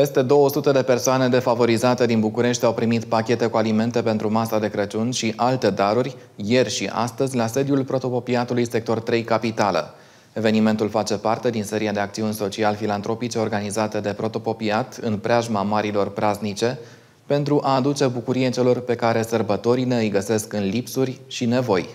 Peste 200 de persoane defavorizate din București au primit pachete cu alimente pentru masa de Crăciun și alte daruri ieri și astăzi la sediul protopopiatului sector 3 Capitală. Evenimentul face parte din seria de acțiuni social-filantropice organizate de protopopiat în preajma marilor praznice pentru a aduce bucurie celor pe care sărbătorile îi găsesc în lipsuri și nevoi.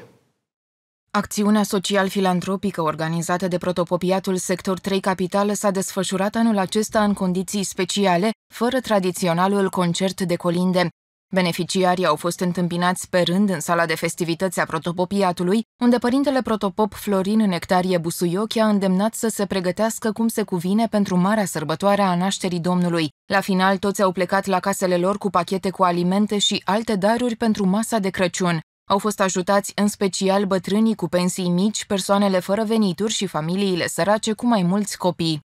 Acțiunea social-filantropică organizată de protopopiatul Sector 3 Capital s-a desfășurat anul acesta în condiții speciale, fără tradiționalul concert de colinde. Beneficiarii au fost întâmpinați pe rând în sala de festivități a protopopiatului, unde părintele protopop Florin Nectarie Busuioc a îndemnat să se pregătească cum se cuvine pentru marea sărbătoare a nașterii Domnului. La final, toți au plecat la casele lor cu pachete cu alimente și alte daruri pentru masa de Crăciun. Au fost ajutați în special bătrânii cu pensii mici, persoanele fără venituri și familiile sărace cu mai mulți copii.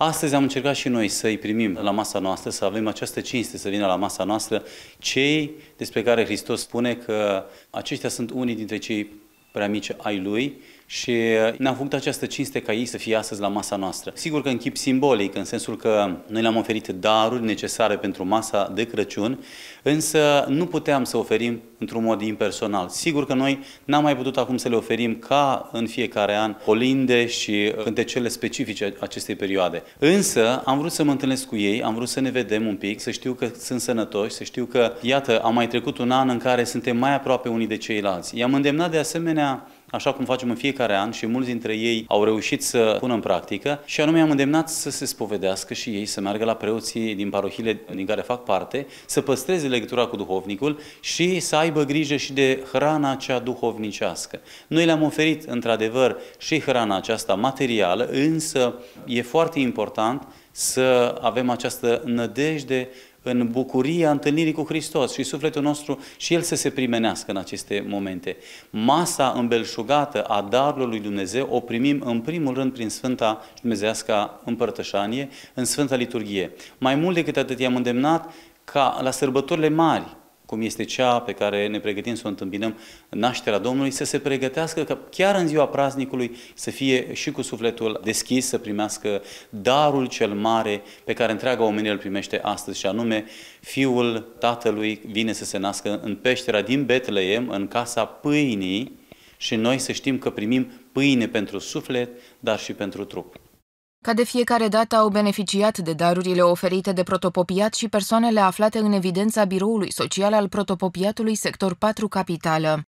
Astăzi am încercat și noi să-i primim la masa noastră, să avem această cinste să vină la masa noastră cei despre care Hristos spune că aceștia sunt unii dintre cei prea mici ai Lui și uh, ne-am făcut această cinste ca ei să fie astăzi la masa noastră. Sigur că în chip simbolic, în sensul că noi le-am oferit daruri necesare pentru masa de Crăciun, însă nu puteam să oferim într-un mod impersonal. Sigur că noi n-am mai putut acum să le oferim ca în fiecare an colinde și cântecele specifice acestei perioade. Însă am vrut să mă întâlnesc cu ei, am vrut să ne vedem un pic, să știu că sunt sănătoși, să știu că, iată, am mai trecut un an în care suntem mai aproape unii de ceilalți. I-am îndemnat de asemenea așa cum facem în fiecare an și mulți dintre ei au reușit să pună în practică și anume am îndemnat să se spovedească și ei, să meargă la preoții din parohile din care fac parte, să păstreze legătura cu duhovnicul și să aibă grijă și de hrana cea duhovnicească. Noi le-am oferit, într-adevăr, și hrana aceasta materială, însă e foarte important să avem această nădejde în bucuria întâlnirii cu Hristos și sufletul nostru și el să se primenească în aceste momente. Masa îmbelșugată a darului lui Dumnezeu o primim în primul rând prin Sfânta și Dumnezeiasca împărtășanie, în Sfânta Liturghie. Mai mult decât atât i-am îndemnat ca la sărbătorile mari, cum este cea pe care ne pregătim să o întâmpinăm nașterea Domnului, să se pregătească că chiar în ziua praznicului să fie și cu sufletul deschis să primească darul cel mare pe care întreaga omenie îl primește astăzi și anume Fiul Tatălui vine să se nască în peștera din Betleem, în casa pâinii și noi să știm că primim pâine pentru suflet, dar și pentru trup. Ca de fiecare dată au beneficiat de darurile oferite de protopopiat și persoanele aflate în evidența biroului social al protopopiatului sector 4 Capitală.